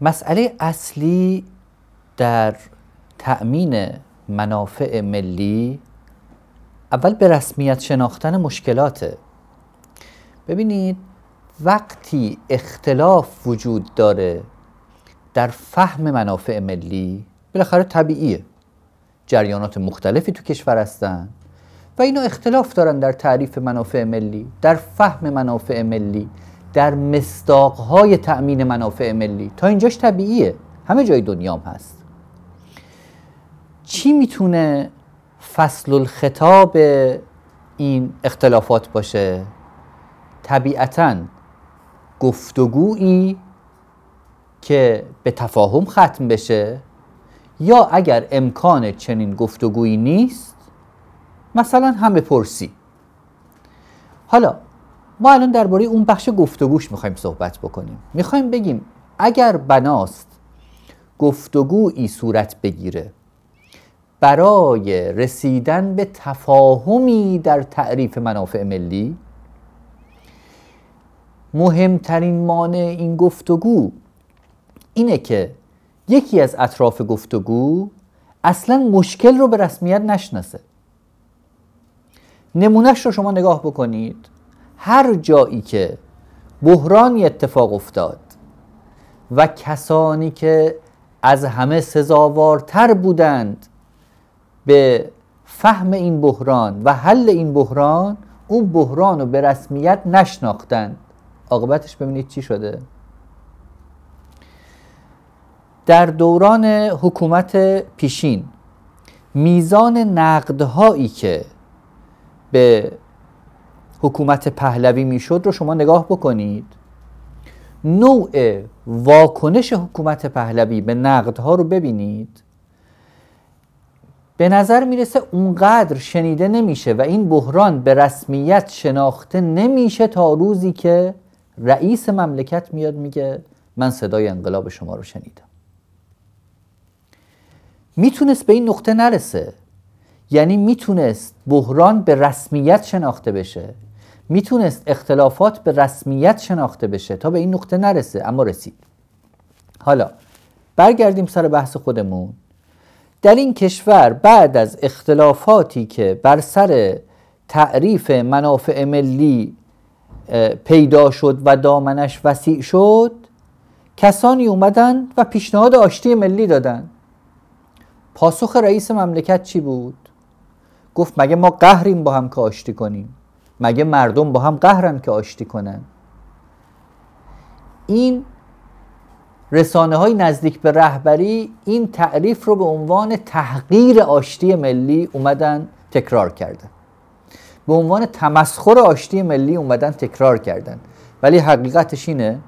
مسئله اصلی در تأمین منافع ملی اول به رسمیت شناختن مشکلاته ببینید وقتی اختلاف وجود داره در فهم منافع ملی بالاخره طبیعیه جریانات مختلفی تو کشور هستن و اینا اختلاف دارن در تعریف منافع ملی در فهم منافع ملی در مستاقهای تأمین منافع ملی تا اینجاش طبیعیه همه جای دنیا هم هست چی میتونه فصل الخطاب این اختلافات باشه طبیعتا گفتگویی که به تفاهم ختم بشه یا اگر امکان چنین گفتگویی نیست مثلا همه پرسی حالا ما الان درباره اون بخش گفتگوش میخوایم صحبت بکنیم میخوایم بگیم اگر بناست گفتگویی صورت بگیره برای رسیدن به تفاهمی در تعریف منافع ملی مهمترین مانع این گفتگو اینه که یکی از اطراف گفتگو اصلا مشکل رو به رسمیت نشناسه نمونهش رو شما نگاه بکنید هر جایی که بحرانی اتفاق افتاد و کسانی که از همه سزاوارتر بودند به فهم این بحران و حل این بحران اون بحران رو به رسمیت نشناختند عاقبتش ببینید چی شده در دوران حکومت پیشین میزان نقدهایی که به حکومت پهلوی میشد رو شما نگاه بکنید نوع واکنش حکومت پهلوی به نقدها رو ببینید به نظر میرسه اونقدر شنیده نمیشه و این بحران به رسمیت شناخته نمیشه تا روزی که رئیس مملکت میاد میگه من صدای انقلاب شما رو شنیدم میتونست به این نقطه نرسه یعنی میتونست بحران به رسمیت شناخته بشه میتونست اختلافات به رسمیت شناخته بشه تا به این نقطه نرسه اما رسید حالا برگردیم سر بحث خودمون در این کشور بعد از اختلافاتی که بر سر تعریف منافع ملی پیدا شد و دامنش وسیع شد کسانی اومدن و پیشنهاد آشتی ملی دادن پاسخ رئیس مملکت چی بود؟ گفت مگه ما قهریم با هم که آشتی کنیم مگه مردم با هم قهرن که آشتی کنن این رسانه های نزدیک به رهبری این تعریف رو به عنوان تحقیر آشتی ملی اومدن تکرار کردن به عنوان تمسخر آشتی ملی اومدن تکرار کردن ولی حقیقتش اینه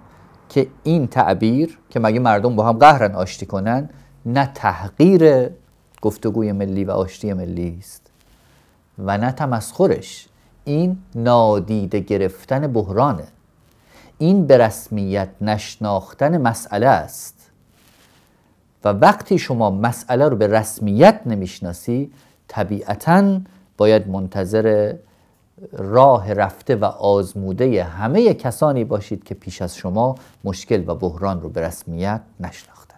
که این تعبیر که مگه مردم با هم قهرن آشتی کنن نه تحقیر گفتگوی ملی و آشتی ملی است و نه تمسخرش این نادیده گرفتن بحرانه این به رسمیت نشناختن مسئله است و وقتی شما مسئله رو به رسمیت نمیشناسی طبیعتا باید منتظر راه رفته و آزموده همه کسانی باشید که پیش از شما مشکل و بحران رو به رسمیت نشناختن